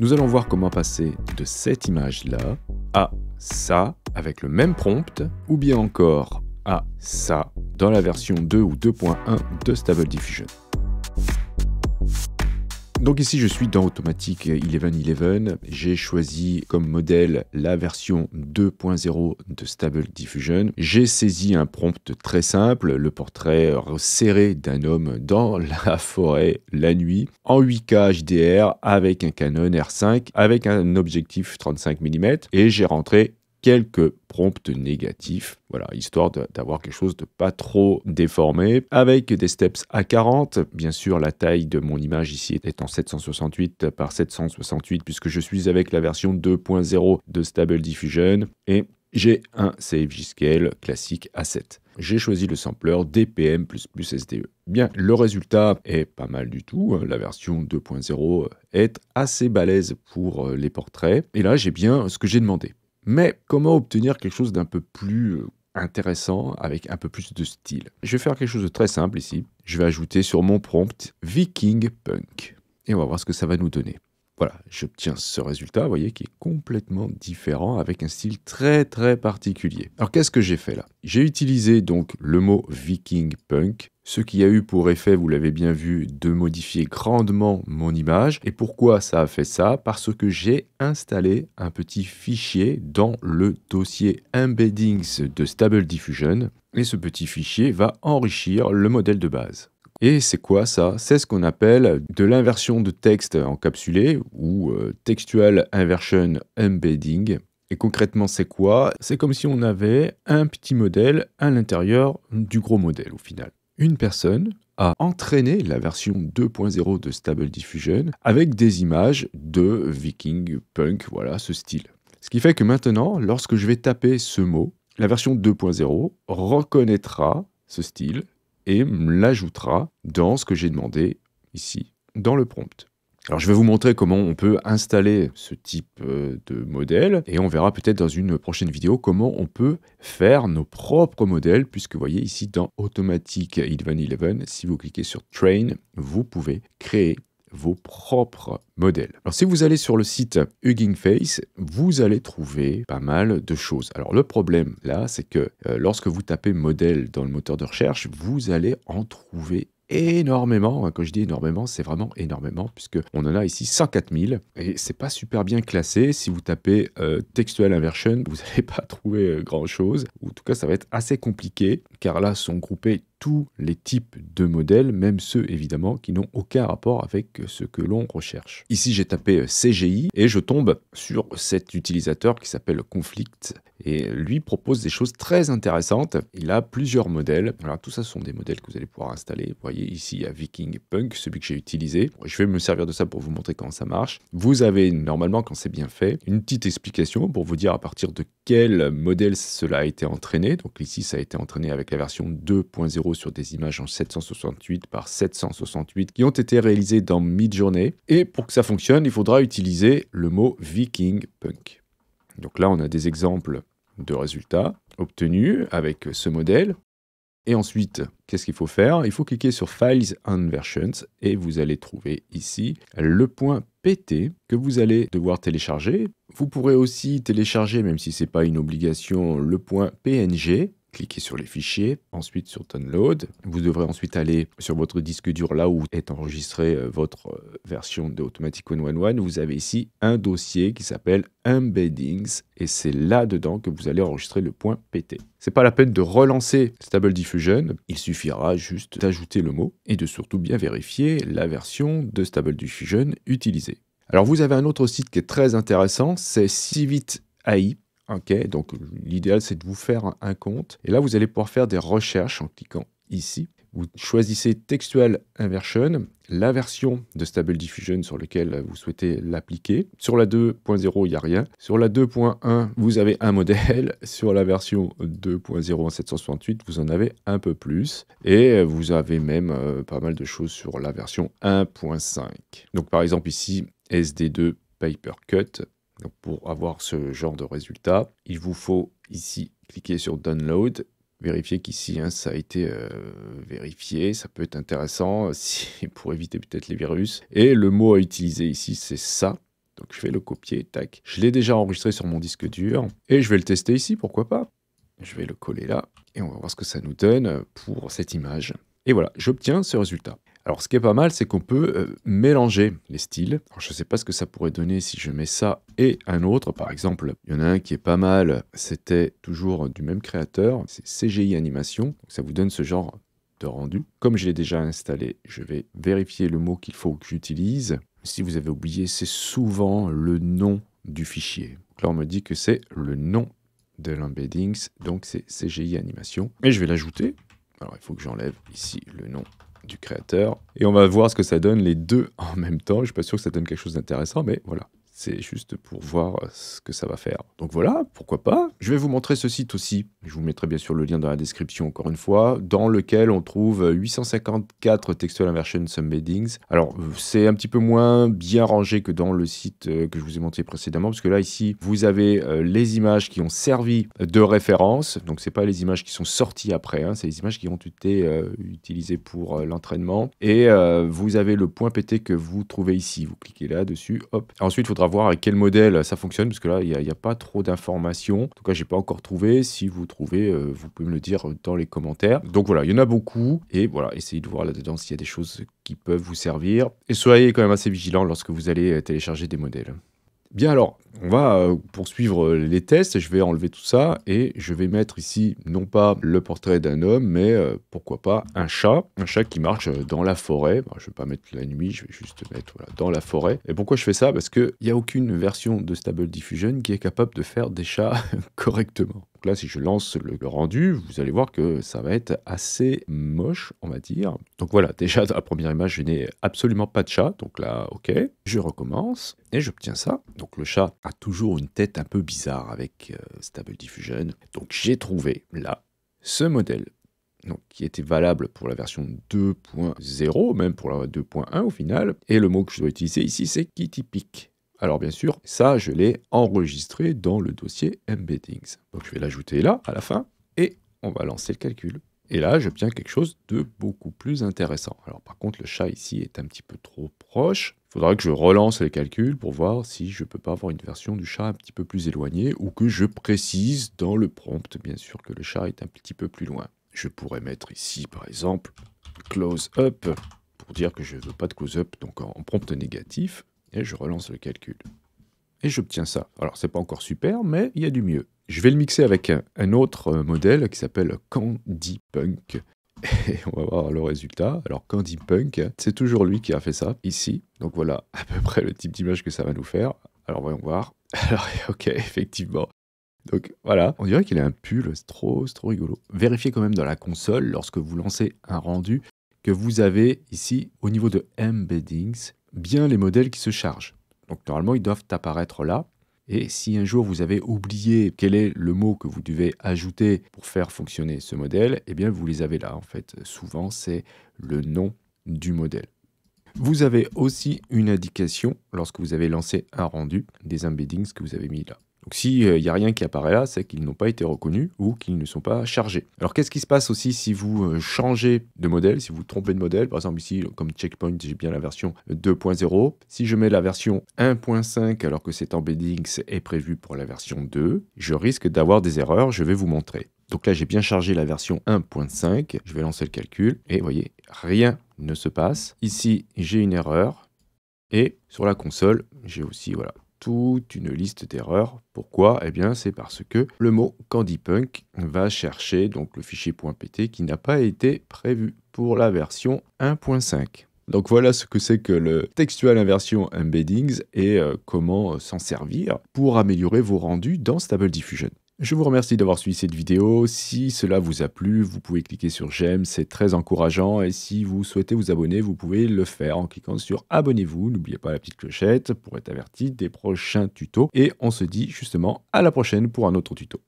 Nous allons voir comment passer de cette image-là à ça avec le même prompt, ou bien encore à ça dans la version 2 ou 2.1 de Stable Diffusion. Donc ici, je suis dans Automatic 1111. J'ai choisi comme modèle la version 2.0 de Stable Diffusion. J'ai saisi un prompt très simple, le portrait serré d'un homme dans la forêt la nuit, en 8K HDR avec un Canon R5, avec un objectif 35 mm, et j'ai rentré quelques prompts négatifs, voilà, histoire d'avoir quelque chose de pas trop déformé, avec des steps à 40. Bien sûr, la taille de mon image ici est en 768 par 768, puisque je suis avec la version 2.0 de Stable Diffusion, et j'ai un CFG-Scale classique à 7 j'ai choisi le sampler DPM SDE. Bien, le résultat est pas mal du tout. Hein. La version 2.0 est assez balèze pour euh, les portraits. Et là, j'ai bien ce que j'ai demandé. Mais comment obtenir quelque chose d'un peu plus euh, intéressant avec un peu plus de style Je vais faire quelque chose de très simple ici. Je vais ajouter sur mon prompt Viking Punk. Et on va voir ce que ça va nous donner. Voilà, j'obtiens ce résultat, vous voyez, qui est complètement différent avec un style très très particulier. Alors qu'est-ce que j'ai fait là J'ai utilisé donc le mot viking punk, ce qui a eu pour effet, vous l'avez bien vu, de modifier grandement mon image. Et pourquoi ça a fait ça Parce que j'ai installé un petit fichier dans le dossier embeddings de Stable Diffusion. Et ce petit fichier va enrichir le modèle de base. Et c'est quoi ça C'est ce qu'on appelle de l'inversion de texte encapsulé ou euh, textual inversion embedding. Et concrètement, c'est quoi C'est comme si on avait un petit modèle à l'intérieur du gros modèle au final. Une personne a entraîné la version 2.0 de Stable Diffusion avec des images de viking punk, voilà ce style. Ce qui fait que maintenant, lorsque je vais taper ce mot, la version 2.0 reconnaîtra ce style et l'ajoutera dans ce que j'ai demandé ici dans le prompt. Alors je vais vous montrer comment on peut installer ce type euh, de modèle et on verra peut-être dans une prochaine vidéo comment on peut faire nos propres modèles puisque vous voyez ici dans Automatic 11 si vous cliquez sur Train, vous pouvez créer vos propres modèles. Alors si vous allez sur le site Hugging Face, vous allez trouver pas mal de choses. Alors le problème là, c'est que euh, lorsque vous tapez modèle dans le moteur de recherche, vous allez en trouver énormément. Hein, quand je dis énormément, c'est vraiment énormément, puisque on en a ici 104 000 et c'est pas super bien classé. Si vous tapez euh, textuel inversion, vous n'allez pas trouver euh, grand chose. Ou en tout cas, ça va être assez compliqué car là sont groupés tous les types de modèles, même ceux évidemment qui n'ont aucun rapport avec ce que l'on recherche. Ici, j'ai tapé euh, CGI et je tombe sur cet utilisateur qui s'appelle Conflict et lui propose des choses très intéressantes. Il a plusieurs modèles. voilà tout ça sont des modèles que vous allez pouvoir installer. Vous voyez ici il y a Viking Punk, celui que j'ai utilisé. Je vais me servir de ça pour vous montrer comment ça marche. Vous avez normalement quand c'est bien fait une petite explication pour vous dire à partir de quel modèle cela a été entraîné. Donc ici ça a été entraîné avec la version 2.0 sur des images en 768 par 768 qui ont été réalisées dans mi-journée. Et pour que ça fonctionne, il faudra utiliser le mot Viking Punk. Donc là, on a des exemples de résultats obtenus avec ce modèle. Et ensuite, qu'est-ce qu'il faut faire Il faut cliquer sur Files and Versions et vous allez trouver ici le point PT que vous allez devoir télécharger. Vous pourrez aussi télécharger, même si ce n'est pas une obligation, le point PNG cliquez sur les fichiers, ensuite sur Download. Vous devrez ensuite aller sur votre disque dur là où est enregistrée euh, votre euh, version de Automatic One. Vous avez ici un dossier qui s'appelle Embeddings et c'est là-dedans que vous allez enregistrer le point PT. C'est pas la peine de relancer Stable Diffusion, il suffira juste d'ajouter le mot et de surtout bien vérifier la version de Stable Diffusion utilisée. Alors vous avez un autre site qui est très intéressant, c'est Civit AI OK, donc euh, l'idéal, c'est de vous faire un compte. Et là, vous allez pouvoir faire des recherches en cliquant ici. Vous choisissez Textual Inversion, la version de Stable Diffusion sur laquelle vous souhaitez l'appliquer. Sur la 2.0, il n'y a rien. Sur la 2.1, vous avez un modèle. Sur la version 2.0 en 768, vous en avez un peu plus. Et vous avez même euh, pas mal de choses sur la version 1.5. Donc par exemple ici, SD2 Paper Cut pour avoir ce genre de résultat, il vous faut ici cliquer sur Download. Vérifier qu'ici, hein, ça a été euh, vérifié, ça peut être intéressant euh, pour éviter peut-être les virus. Et le mot à utiliser ici, c'est ça. Donc je vais le copier, tac. Je l'ai déjà enregistré sur mon disque dur et je vais le tester ici, pourquoi pas. Je vais le coller là et on va voir ce que ça nous donne pour cette image. Et voilà, j'obtiens ce résultat. Alors, ce qui est pas mal, c'est qu'on peut euh, mélanger les styles. Alors, je ne sais pas ce que ça pourrait donner si je mets ça et un autre. Par exemple, il y en a un qui est pas mal. C'était toujours du même créateur. C'est CGI Animation. ça vous donne ce genre de rendu. Comme je l'ai déjà installé, je vais vérifier le mot qu'il faut que j'utilise. Si vous avez oublié, c'est souvent le nom du fichier. là, on me dit que c'est le nom de l'embeddings, donc c'est CGI Animation. Et je vais l'ajouter. Alors, il faut que j'enlève ici le nom du créateur. Et on va voir ce que ça donne les deux en même temps. Je suis pas sûr que ça donne quelque chose d'intéressant, mais voilà c'est juste pour voir ce que ça va faire. Donc voilà, pourquoi pas. Je vais vous montrer ce site aussi. Je vous mettrai bien sûr le lien dans la description encore une fois, dans lequel on trouve 854 textual inversion subheadings. Alors c'est un petit peu moins bien rangé que dans le site euh, que je vous ai montré précédemment, parce que là ici vous avez euh, les images qui ont servi de référence. Donc ce c'est pas les images qui sont sorties après, hein. c'est les images qui ont été euh, utilisées pour l'entraînement. Et vous avez le point PT que vous trouvez ici. Vous cliquez là dessus, hop. Ensuite, il voir avec quel modèle ça fonctionne, parce que là, il n'y a, pas trop d'informations. En tout cas, j'ai pas encore trouvé. Si vous trouvez, euh, vous pouvez me le dire dans les commentaires. Donc voilà, il y en a beaucoup. Et voilà, essayez de voir là-dedans s'il y a des choses qui peuvent vous servir. Et soyez quand même assez vigilant lorsque vous allez euh, télécharger des modèles. Bien alors, on va euh, poursuivre euh, les tests, je vais enlever tout ça et je vais mettre ici non pas le portrait d'un homme, mais euh, pourquoi pas un chat, un chat qui marche dans la forêt. je ne vais pas mettre la nuit, je vais juste mettre dans la forêt. Et pourquoi je fais ça Parce qu'il n'y a aucune version de Stable Diffusion qui est capable de faire des chats correctement. Donc là, si je lance le, rendu, vous allez voir que ça va être assez moche, on va dire. Donc voilà, déjà, dans la première image, je n'ai absolument pas de chat. Donc là, ok, je recommence et j'obtiens ça. Donc le chat a toujours une tête un peu bizarre avec euh, Stable Diffusion. Donc j'ai trouvé là ce modèle donc, qui était valable pour la version 2.0, même pour la 2.1 au final. Et le mot que je dois utiliser ici, c'est Kitty alors bien sûr, ça, je l'ai enregistré dans le dossier embeddings. Donc je vais l'ajouter là, à la fin, et on va lancer le calcul. Et là, j'obtiens quelque chose de beaucoup plus intéressant. Alors par contre, le chat ici est un petit peu trop proche. Il faudra que je relance les calculs pour voir si je ne peux pas avoir une version du chat un petit peu plus éloignée ou que je précise dans le prompt, bien sûr, que le chat est un petit peu plus loin. Je pourrais mettre ici, par exemple, close up pour dire que je ne veux pas de close up, donc en prompt négatif. Et je relance le calcul. Et j'obtiens ça. Alors, c'est pas encore super, mais il y a du mieux. Je vais le mixer avec un, autre euh, modèle qui s'appelle Candy Punk. Et on va voir le résultat. Alors, Candy Punk, c'est toujours lui qui a fait ça, ici. Donc voilà à peu près le type d'image que ça va nous faire. Alors, voyons voir. Alors, ok, effectivement, donc voilà, on dirait qu'il a un pull, c'est trop, trop rigolo. Vérifiez quand même dans la console, lorsque vous lancez un rendu, que vous avez ici au niveau de Embeddings, bien les modèles qui se chargent. Donc normalement, ils doivent apparaître là. Et si un jour vous avez oublié quel est le mot que vous devez ajouter pour faire fonctionner ce modèle, eh bien vous les avez là en fait. Souvent c'est le nom du modèle. Vous avez aussi une indication lorsque vous avez lancé un rendu des embeddings que vous avez mis là. Donc s'il n'y euh, a rien qui apparaît là, c'est qu'ils n'ont pas été reconnus ou qu'ils ne sont pas chargés. Alors qu'est-ce qui se passe aussi si vous euh, changez de modèle, si vous trompez de modèle Par exemple ici, comme checkpoint, j'ai bien la version 2.0. Euh, si je mets la version 1.5 alors que cet embedding est prévu pour la version 2, je risque d'avoir des erreurs, je vais vous montrer. Donc là, j'ai bien chargé la version 1.5. Je vais lancer le calcul et vous voyez, rien ne se passe. Ici, j'ai une erreur et sur la console, j'ai aussi voilà toute une liste d'erreurs. Pourquoi Eh bien, c'est parce que le mot CandyPunk va chercher donc le fichier .pt qui n'a pas été prévu pour la version 1.5. Donc voilà ce que c'est que le textual inversion embeddings et euh, comment euh, s'en servir pour améliorer vos rendus dans Stable Diffusion. Je vous remercie d'avoir suivi cette vidéo. Si cela vous a plu, vous pouvez cliquer sur j'aime, c'est très encourageant. Et si vous souhaitez vous abonner, vous pouvez le faire en cliquant sur abonnez-vous. N'oubliez pas la petite clochette pour être averti des prochains tutos. Et on se dit justement à la prochaine pour un autre tuto.